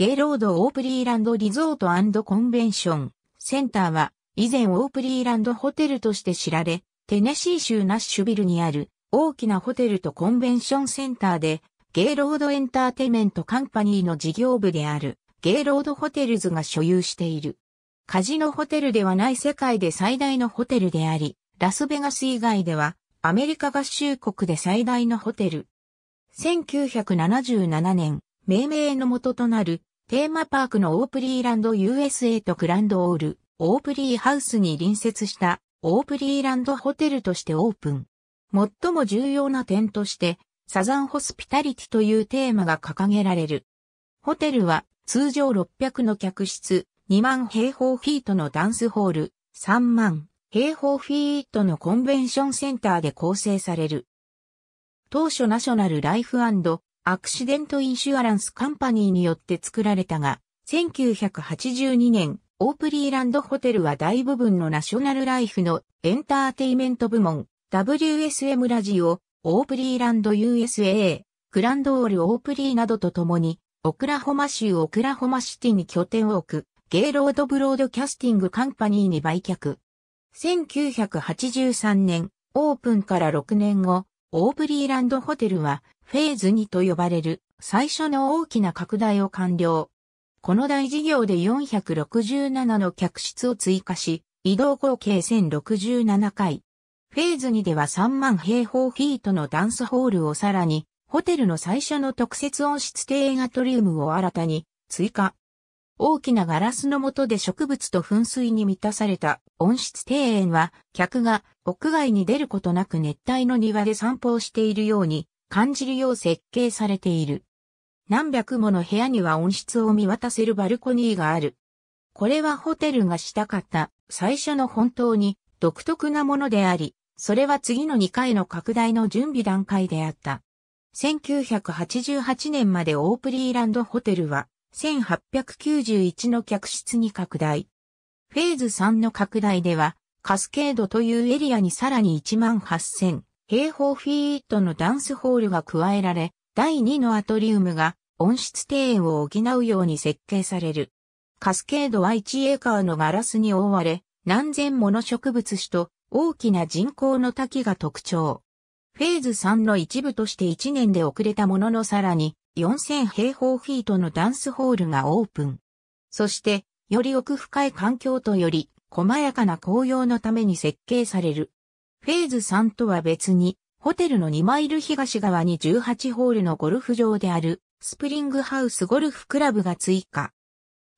ゲイロードオープリーランドリゾートコンベンションセンターは以前オープリーランドホテルとして知られ、テネシー州ナッシュビルにある大きなホテルとコンベンションセンターでゲイロードエンターテイメントカンパニーの事業部であるゲイロードホテルズが所有している。カジノホテルではない世界で最大のホテルであり、ラスベガス以外ではアメリカ合衆国で最大のホテル。1977年、命名の元となるテーマパークのオープリーランド USA とグランドオール、オープリーハウスに隣接したオープリーランドホテルとしてオープン。最も重要な点として、サザンホスピタリティというテーマが掲げられる。ホテルは通常600の客室、2万平方フィートのダンスホール、3万平方フィートのコンベンションセンターで構成される。当初ナショナルライフアクシデントインシュアランスカンパニーによって作られたが、1982年、オープリーランドホテルは大部分のナショナルライフのエンターテイメント部門、WSM ラジオ、オープリーランド USA、グランドオールオープリーなどと共に、オクラホマ州オクラホマシティに拠点を置く、ゲイロードブロードキャスティングカンパニーに売却。1983年、オープンから6年後、オープリーランドホテルはフェーズ2と呼ばれる最初の大きな拡大を完了。この大事業で467の客室を追加し、移動合計1067回。フェーズ2では3万平方フィートのダンスホールをさらに、ホテルの最初の特設温室庭園アトリウムを新たに追加。大きなガラスの下で植物と噴水に満たされた温室庭園は、客が屋外に出ることなく熱帯の庭で散歩をしているように感じるよう設計されている。何百もの部屋には温室を見渡せるバルコニーがある。これはホテルがしたかった最初の本当に独特なものであり、それは次の2回の拡大の準備段階であった。1988年までオープリーランドホテルは1891の客室に拡大。フェーズ3の拡大ではカスケードというエリアにさらに1万8000平方フィートのダンスホールが加えられ、第2のアトリウムが温室庭園を補うように設計される。カスケードは1エーカーのガラスに覆われ、何千もの植物種と大きな人工の滝が特徴。フェーズ3の一部として1年で遅れたもののさらに4000平方フィートのダンスホールがオープン。そして、より奥深い環境とより細やかな紅葉のために設計される。フェーズ3とは別に、ホテルの2マイル東側に18ホールのゴルフ場である、スプリングハウスゴルフクラブが追加。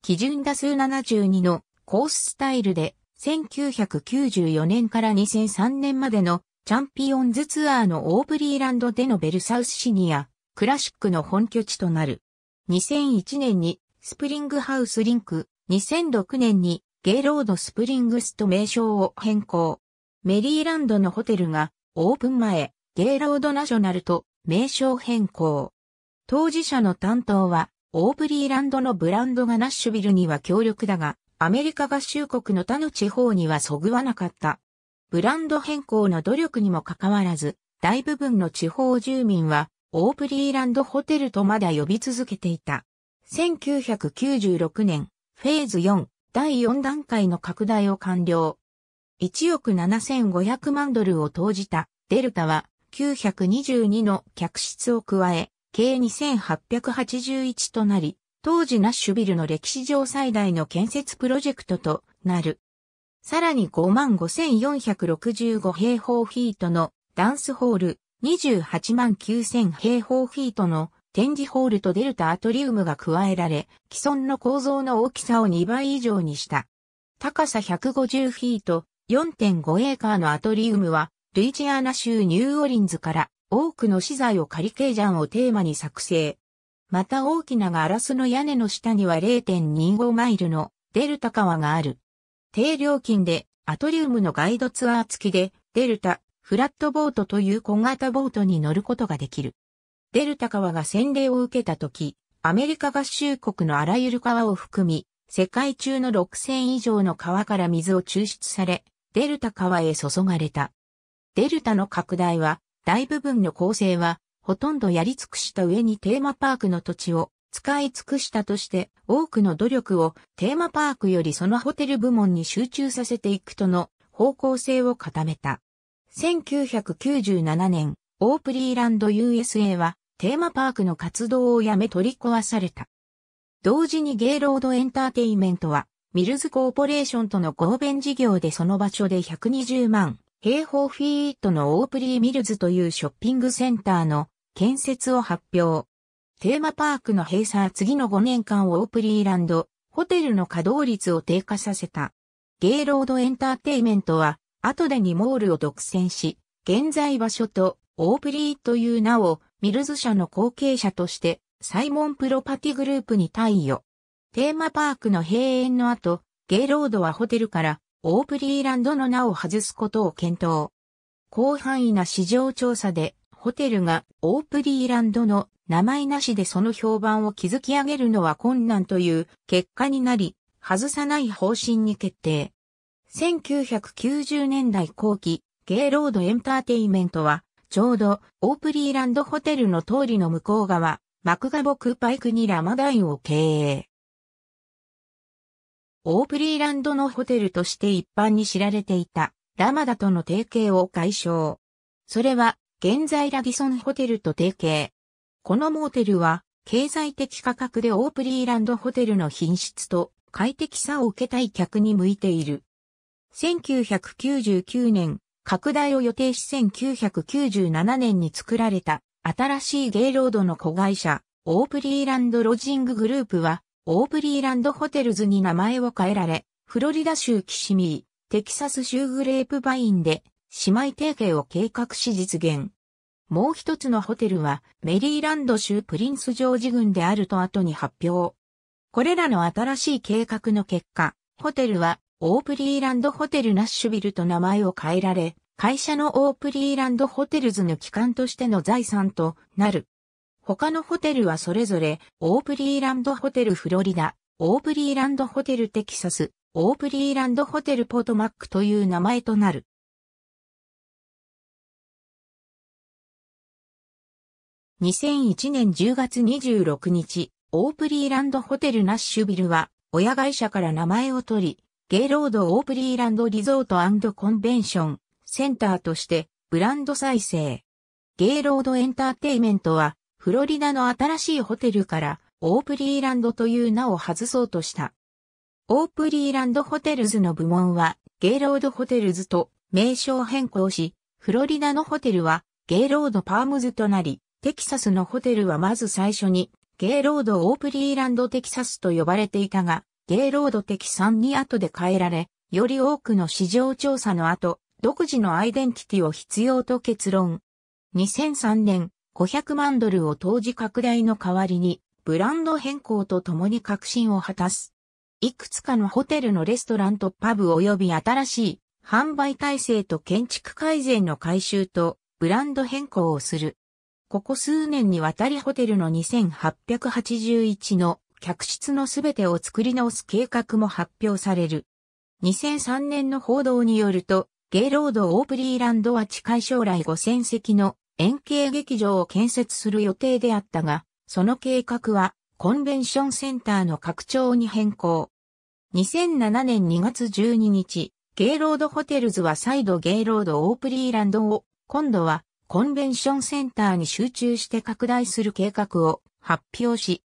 基準打数72のコーススタイルで、1994年から2003年までのチャンピオンズツアーのオーブリーランドでのベルサウスシニア、クラシックの本拠地となる。2001年にスプリングハウスリンク、2006年にゲイロードスプリングスと名称を変更。メリーランドのホテルがオープン前、ゲイロードナショナルと名称変更。当事者の担当は、オープリーランドのブランドがナッシュビルには強力だが、アメリカ合衆国の他の地方にはそぐわなかった。ブランド変更の努力にもかかわらず、大部分の地方住民は、オープリーランドホテルとまだ呼び続けていた。1996年、フェーズ4、第4段階の拡大を完了。1億7500万ドルを投じたデルタは922の客室を加え、計2881となり、当時ナッシュビルの歴史上最大の建設プロジェクトとなる。さらに55,465平方フィートのダンスホール、289,000平方フィートの展示ホールとデルタアトリウムが加えられ、既存の構造の大きさを2倍以上にした。高さ150フィート、4.5エーカーのアトリウムは、ルイジアナ州ニューオリンズから多くの資材をカリケージャンをテーマに作成。また大きなガラスの屋根の下には0.25マイルのデルタ川がある。低料金でアトリウムのガイドツアー付きでデルタフラットボートという小型ボートに乗ることができる。デルタ川が洗礼を受けた時、アメリカ合衆国のあらゆる川を含み、世界中の6000以上の川から水を抽出され、デルタ川へ注がれた。デルタの拡大は、大部分の構成は、ほとんどやり尽くした上にテーマパークの土地を使い尽くしたとして多くの努力をテーマパークよりそのホテル部門に集中させていくとの方向性を固めた。1997年、オープリーランド USA はテーマパークの活動をやめ取り壊された。同時にゲイロードエンターテイメントはミルズコーポレーションとの合弁事業でその場所で120万平方フィートのオープリーミルズというショッピングセンターの建設を発表。テーマパークの閉鎖は次の5年間オープリーランド、ホテルの稼働率を低下させた。ゲイロードエンターテイメントは、後でにモールを独占し、現在場所とオープリーという名をミルズ社の後継者として、サイモンプロパティグループに貸与。テーマパークの閉園の後、ゲイロードはホテルからオープリーランドの名を外すことを検討。広範囲な市場調査で、ホテルがオープリーランドの名前なしでその評判を築き上げるのは困難という結果になり、外さない方針に決定。1990年代後期、ゲイロードエンターテイメントは、ちょうどオープリーランドホテルの通りの向こう側、マクガボクパイクにラマダインを経営。オープリーランドのホテルとして一般に知られていたラマダとの提携を解消。それは現在ラギソンホテルと提携。このモーテルは経済的価格でオープリーランドホテルの品質と快適さを受けたい客に向いている。1999年、拡大を予定し1997年に作られた新しいゲイロードの子会社、オープリーランドロジンググループはオーブリーランドホテルズに名前を変えられ、フロリダ州キシミー、テキサス州グレープバインで姉妹提携を計画し実現。もう一つのホテルはメリーランド州プリンスジョージ郡であると後に発表。これらの新しい計画の結果、ホテルはオープリーランドホテルナッシュビルと名前を変えられ、会社のオープリーランドホテルズの機関としての財産となる。他のホテルはそれぞれ、オープリーランドホテルフロリダ、オープリーランドホテルテキサス、オープリーランドホテルポートマックという名前となる。2001年10月26日、オープリーランドホテルナッシュビルは、親会社から名前を取り、ゲイロードオープリーランドリゾートコンベンションセンターとしてブランド再生。ゲイロードエンターテイメントはフロリダの新しいホテルからオープリーランドという名を外そうとした。オープリーランドホテルズの部門はゲイロードホテルズと名称変更し、フロリダのホテルはゲイロードパームズとなり、テキサスのホテルはまず最初にゲイロードオープリーランドテキサスと呼ばれていたが、ゲイロードテキサンに後で変えられ、より多くの市場調査の後、独自のアイデンティティを必要と結論。2003年、500万ドルを当時拡大の代わりに、ブランド変更とともに革新を果たす。いくつかのホテルのレストランとパブ及び新しい販売体制と建築改善の改修とブランド変更をする。ここ数年にわたりホテルの2881の客室のすべてを作り直す計画も発表される。2003年の報道によると、ゲイロード・オープリーランドは近い将来5000席の円形劇場を建設する予定であったが、その計画はコンベンションセンターの拡張に変更。2007年2月12日、ゲイロードホテルズは再度ゲイロードオープリーランドを、今度はコンベンションセンターに集中して拡大する計画を発表し、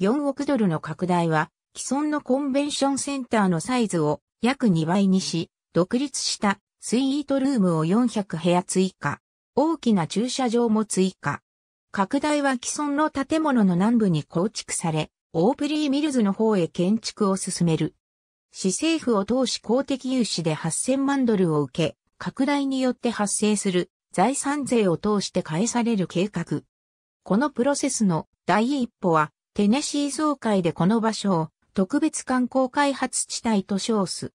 4億ドルの拡大は既存のコンベンションセンターのサイズを約2倍にし、独立したスイートルームを400部屋追加。大きな駐車場も追加。拡大は既存の建物の南部に構築され、オープリーミルズの方へ建築を進める。市政府を通し公的融資で8000万ドルを受け、拡大によって発生する財産税を通して返される計画。このプロセスの第一歩は、テネシー総会でこの場所を特別観光開発地帯と称す。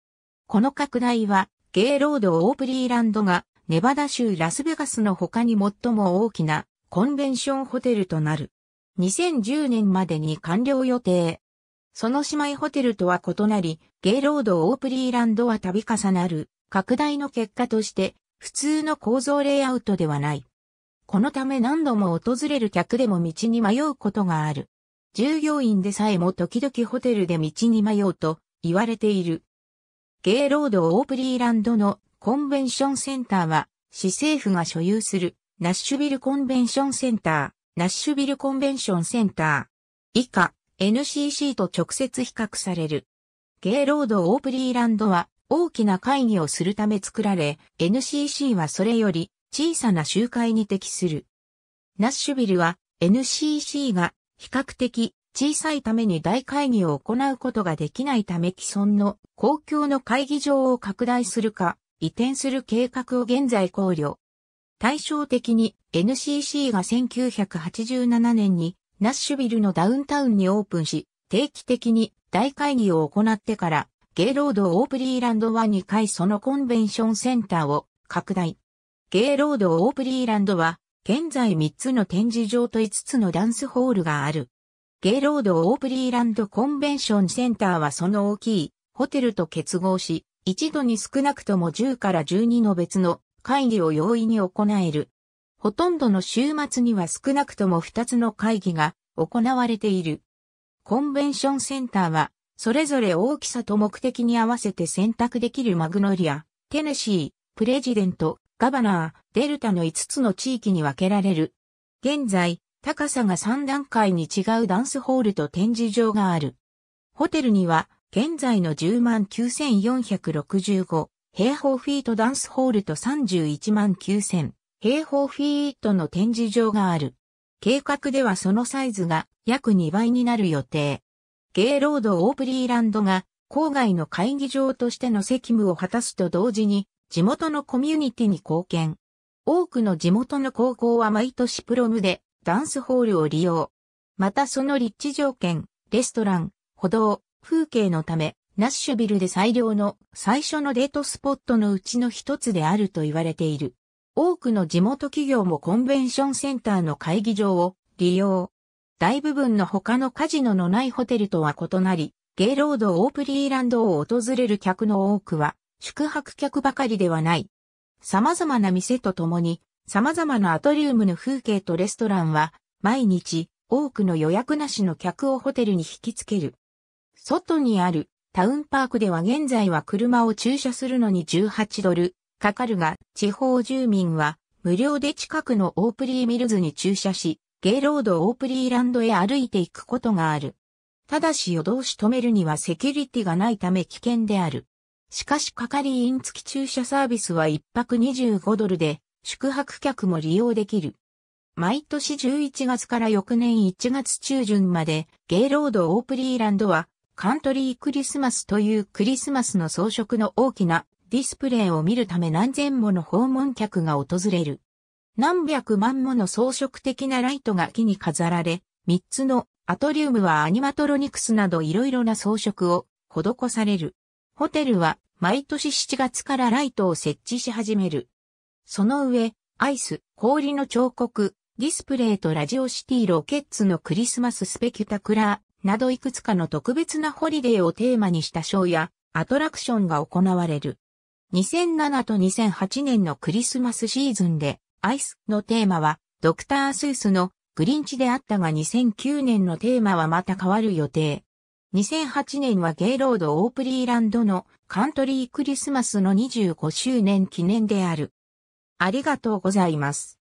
この拡大は、ゲイロード・オープリーランドがネバダ州ラスベガスの他に最も大きなコンベンションホテルとなる。2010年までに完了予定。その姉妹ホテルとは異なり、ゲイロード・オープリーランドは度重なる拡大の結果として、普通の構造レイアウトではない。このため何度も訪れる客でも道に迷うことがある。従業員でさえも時々ホテルで道に迷うと言われている。ゲイロード・オープリーランドのコンベンションセンターは、市政府が所有するナッシュビルコンベンションセンター、ナッシュビルコンベンションセンター、以下 NCC と直接比較される。ゲイロードオープリーランドは大きな会議をするため作られ、NCC はそれより小さな集会に適する。ナッシュビルは NCC が比較的小さいために大会議を行うことができないため既存の公共の会議場を拡大するか移転する計画を現在考慮。対照的に NCC が1987年にナッシュビルのダウンタウンにオープンし、定期的に大会議を行ってから、ゲイロードオープリーランドは2回そのコンベンションセンターを拡大。ゲイロードオープリーランドは、現在3つの展示場と5つのダンスホールがある。ゲイロードオープリーランドコンベンションセンターはその大きいホテルと結合し、一度に少なくとも10から12の別の会議を容易に行える。ほとんどの週末には少なくとも2つの会議が行われている。コンベンションセンターは、それぞれ大きさと目的に合わせて選択できるマグノリア、テネシー、プレジデント、ガバナー、デルタの5つの地域に分けられる。現在、高さが3段階に違うダンスホールと展示場がある。ホテルには現在の109,465平方フィートダンスホールと319,000平方フィートの展示場がある。計画ではそのサイズが約2倍になる予定。ゲイロード・オープリーランドが郊外の会議場としての責務を果たすと同時に地元のコミュニティに貢献。多くの地元の高校は毎年プロムでダンスホールを利用。またその立地条件、レストラン、歩道、風景のため、ナッシュビルで最良の最初のデートスポットのうちの一つであると言われている。多くの地元企業もコンベンションセンターの会議場を利用。大部分の他のカジノのないホテルとは異なり、ゲイロード・オープリーランドを訪れる客の多くは、宿泊客ばかりではない。様々な店とともに、様々なアトリウムの風景とレストランは、毎日、多くの予約なしの客をホテルに引きつける。外にあるタウンパークでは現在は車を駐車するのに18ドルかかるが、地方住民は無料で近くのオープリーミルズに駐車し、ゲイロードオープリーランドへ歩いていくことがある。ただし夜通し止めるにはセキュリティがないため危険である。しかし係員付き駐車サービスは1泊25ドルで宿泊客も利用できる。毎年11月から翌年1月中旬までゲイロードオープリーランドはカントリークリスマスというクリスマスの装飾の大きなディスプレイを見るため何千もの訪問客が訪れる。何百万もの装飾的なライトが木に飾られ、三つのアトリウムはアニマトロニクスなどいろいろな装飾を施される。ホテルは毎年7月からライトを設置し始める。その上、アイス、氷の彫刻、ディスプレイとラジオシティロケッツのクリスマススペキュタクラー、などいくつかの特別なホリデーをテーマにしたショーやアトラクションが行われる。2007と2008年のクリスマスシーズンで、アイスのテーマは、ドクター・スースのグリンチであったが2009年のテーマはまた変わる予定。2008年はゲイロード・オープリーランドのカントリークリスマスの25周年記念である。ありがとうございます。